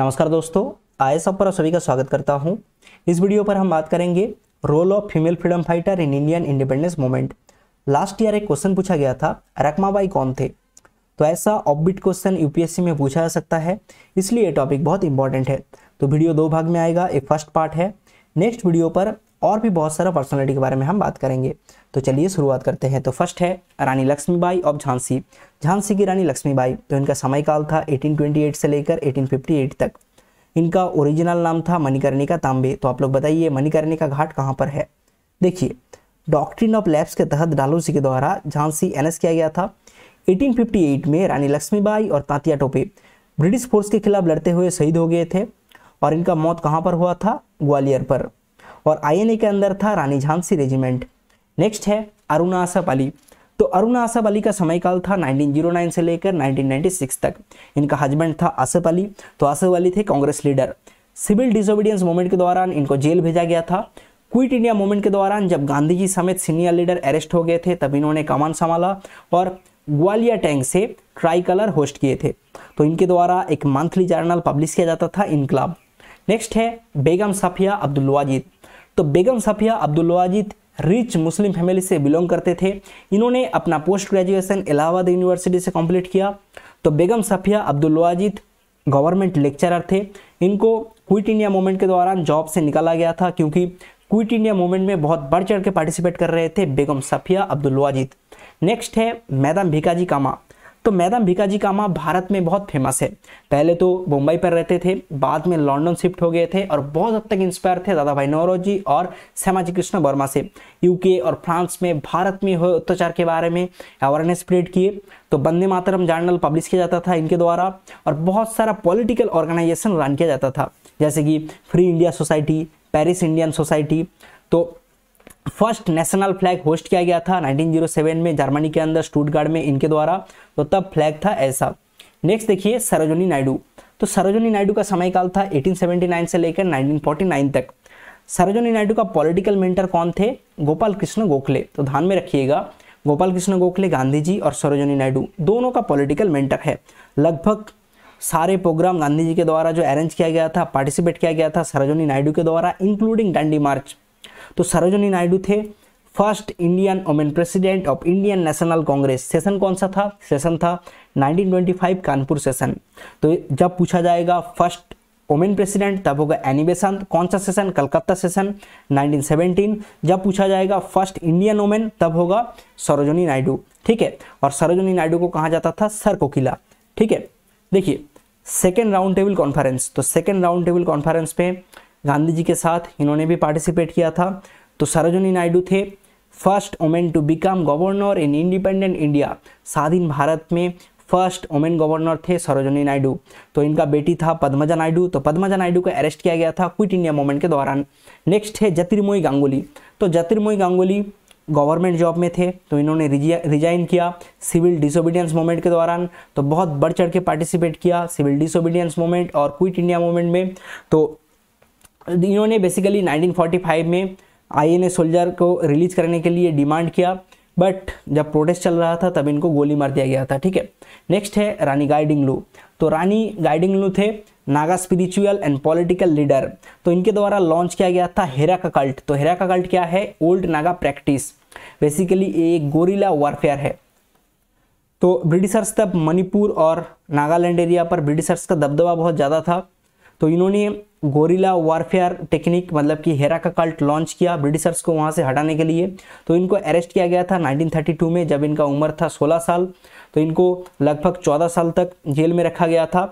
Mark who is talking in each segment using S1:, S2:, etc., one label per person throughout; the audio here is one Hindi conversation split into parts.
S1: नमस्कार दोस्तों आई सब पर सभी का स्वागत करता हूं इस वीडियो पर हम बात करेंगे role of female freedom fighter in Indian independence movement last year एक क्वेश्चन पूछा गया था रकमाबाई कौन थे तो ऐसा ऑबिट क्वेश्चन यूपीएससी में पूछा जा सकता है इसलिए ये टॉपिक बहुत इंपॉर्टेंट है तो वीडियो दो भाग में आएगा एक फर्स्ट पार्ट है नेक्स्ट वीडियो पर और भी बहुत सारा पर्सनैलिटी के बारे में हम बात करेंगे तो चलिए शुरुआत करते हैं तो फर्स्ट है रानी लक्ष्मीबाई ऑफ झांसी झांसी की रानी लक्ष्मीबाई तो इनका समय काल था 1828 से लेकर 1858 तक इनका ओरिजिनल नाम था मणिकर्णिका तांबे तो आप लोग बताइए मणिकर्णिका घाट कहाँ पर है देखिए डॉक्ट्रिन ऑफ लैब्स के तहत डालोसी के द्वारा झांसी एनएस किया गया था 1858 में रानी लक्ष्मीबाई और तांतिया टोपे ब्रिटिश फोर्स के खिलाफ लड़ते हुए शहीद हो गए थे और इनका मौत कहाँ पर हुआ था ग्वालियर पर और आई के अंदर था रानी झांसी रेजिमेंट नेक्स्ट है अरुणा आसफ अली तो अरुणा आसफ अली का समय काल था 1909 से लेकर 1996 तक इनका हस्बैंड था आसफ अली तो आसफ अली थे Congress leader civil disobedience movement के दौरान इनको जेल भेजा गया था क्विट इंडिया मूवमेंट के दौरान जब गांधी जी समेत सीनियर लीडर अरेस्ट हो गए थे तब इन्होंने कमान संभाला और ग्वालियर टैंक से ट्राई कलर होस्ट किए थे तो इनके द्वारा एक मंथली जर्नल पब्लिश किया जाता था इनकलाब नेक्स्ट है बेगम साफिया अब्दुल वाजिद तो Begum Safia Abdulwajid rich Muslim family से बिलोंग करते थे इन्होंने अपना पोस्ट ग्रेजुएशन इलाहाबाद यूनिवर्सिटी से कंप्लीट किया तो बेगम सफिया अब्दुलवाजिद गवर्नमेंट लेक्चरर थे इनको क्विट इंडिया मूवमेंट के दौरान जॉब से निकाला गया था क्योंकि क्विट इंडिया मूवमेंट में बहुत बढ़ चढ़ के पार्टिसिपेट कर रहे थे बेगम सफिया अब्दुलवाजिद नेक्स्ट है मैडम भिकाजी कामा तो मैडम भिकाजी कामा भारत में बहुत फेमस है पहले तो मुंबई पर रहते थे बाद में लंदन शिफ्ट हो गए थे और बहुत हद तक इंस्पायर थे दादा भाई नौरोजी और श्यामाजी कृष्ण वर्मा से यूके और फ्रांस में भारत में हुए अत्याचार के बारे में अवेयरनेस क्रिएट किए तो बंदे मातरम जर्नल पब्लिश किया जाता था इनके द्वारा और बहुत सारा पॉलिटिकल ऑर्गेनाइजेशन रन किया जाता था जैसे कि free India society Paris Indian society तो फर्स्ट नेशनल फ्लैग होस्ट किया गया था 1907 में जर्मनी के अंदर स्टूटगार्ड में इनके द्वारा तो तब फ्लैग था ऐसा नेक्स्ट देखिए सरोजनी नायडू तो सरोजनी नायडू का समय काल था 1879 से लेकर 1949 तक सरोजनी नायडू का पॉलिटिकल मेंटर कौन थे गोपाल कृष्ण गोखले तो ध्यान में रखिएगा गोपाल कृष्ण गोखले गांधी जी और सरोजनी नायडू दोनों का पॉलिटिकल मेंटर है लगभग सारे प्रोग्राम गांधी जी के द्वारा जो अरेंज किया गया था पार्टिसिपेट किया गया था सरोजनी नायडू के द्वारा इंक्लूडिंग डांडी मार्च तो सरोजनी नायडू थे first Indian women president of Indian national Congress session कौन सा था सेशन था 1925 कानपुर सेशन तो जब पूछा जाएगा फर्स्ट वोमेन प्रेसिडेंट तब होगा एनी बेसंत कौन सा सेशन कलकत्ता सेशन 1917 जब पूछा जाएगा फर्स्ट इंडियन वोमेन तब होगा सरोजनी नायडू ठीक है और सरोजनी नायडू को कहा जाता था सर कोकिला ठीक है देखिए सेकेंड राउंड टेबल कॉन्फ्रेंस तो सेकेंड राउंड टेबल कॉन्फ्रेंस पे गांधी जी के साथ इन्होंने भी पार्टिसिपेट किया था तो सरोजनी नायडू थे first women to become governor in independent India स्वाधीन भारत में फर्स्ट वोमेन गवर्नर थे सरोजनी नायडू तो इनका बेटी था पद्मजा नायडू तो पद्मजा नायडू को अरेस्ट किया गया था क्विट इंडिया मूवमेंट के दौरान नेक्स्ट है जतिर्मोई गांगुली तो जतिर्मोई गांगुली गवर्नमेंट जॉब में थे तो इन्होंने रिजाइन किया सिविल डिसोबीडियंस मूवमेंट के दौरान तो बहुत बढ़ चढ़ के पार्टिसिपेट किया सिविल डिसोबीडियंस मूवमेंट और क्विट इंडिया मूवमेंट में तो इन्होंने बेसिकली 1945 में आईएनए सोल्जर को रिलीज करने के लिए डिमांड किया बट जब प्रोटेस्ट चल रहा था तब इनको गोली मार दिया गया था ठीक है नेक्स्ट है रानी गाइडिंग लू तो रानी गाइडिंग लू थे Naga spiritual and political leader तो इनके द्वारा लॉन्च किया गया था हेरा का कल्ट तो हेरा का कल्ट क्या है ओल्ड नागा प्रैक्टिस बेसिकली एक गोरिला वॉरफेयर है तो ब्रिटिशर्स तब मणिपुर और नागालैंड एरिया पर ब्रिटिशर्स का दबदबा बहुत ज़्यादा था तो इन्होंने गोरिला वारफेयर टेक्निक मतलब कि हेरा का कल्ट लॉन्च किया ब्रिटिशर्स को वहाँ से हटाने के लिए तो इनको अरेस्ट किया गया था 1932 में जब इनका उम्र था 16 साल तो इनको लगभग 14 साल तक जेल में रखा गया था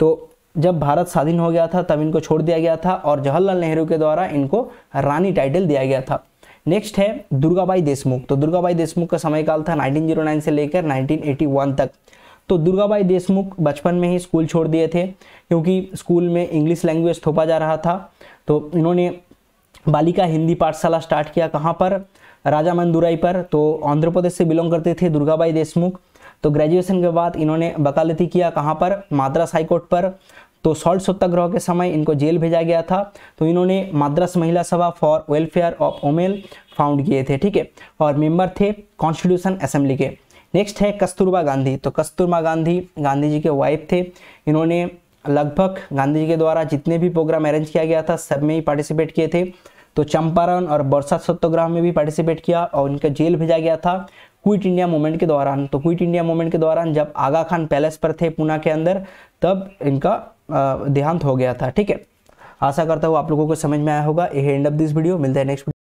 S1: तो जब भारत स्वाधीन हो गया था तब इनको छोड़ दिया गया था और जवाहरलाल नेहरू के द्वारा इनको रानी टाइटल दिया गया था नेक्स्ट है दुर्गाबाई देशमुख तो दुर्गाबाई देशमुख का समयकाल था 1909 से लेकर 1981 तक तो दुर्गाबाई देशमुख बचपन में ही स्कूल छोड़ दिए थे क्योंकि स्कूल में इंग्लिश लैंग्वेज थोपा जा रहा था तो इन्होंने बालिका हिंदी पाठशाला स्टार्ट किया कहाँ पर राजा मंदुराई पर तो आंध्र प्रदेश से बिलोंग करते थे दुर्गाबाई देशमुख तो ग्रेजुएशन के बाद इन्होंने वकालती किया कहाँ पर मद्रास हाईकोर्ट पर तो सॉल्ट सत्याग्रह के समय इनको जेल भेजा गया था तो इन्होंने Madras Mahila Sabha for welfare of women found किए थे ठीक है और मेंबर थे कॉन्स्टिट्यूशन असेंबली के नेक्स्ट है कस्तूरबा गांधी तो कस्तूरबा गांधी गांधी जी के वाइफ थे इन्होंने लगभग गांधी जी के द्वारा जितने भी प्रोग्राम अरेंज किया गया था सब में ही पार्टिसिपेट किए थे तो चंपारण और बरसात सत्याग्रह में भी पार्टिसिपेट किया और उनका जेल भेजा गया था क्विट इंडिया मूवमेंट के दौरान तो क्विट इंडिया मूवमेंट के दौरान जब आगा खान पैलेस पर थे पूना के अंदर तब इनका देहांत हो गया था ठीक है आशा करता हूँ आप लोगों को समझ में आया होगा ये एंड ऑफ दिस वीडियो मिलता है नेक्स्ट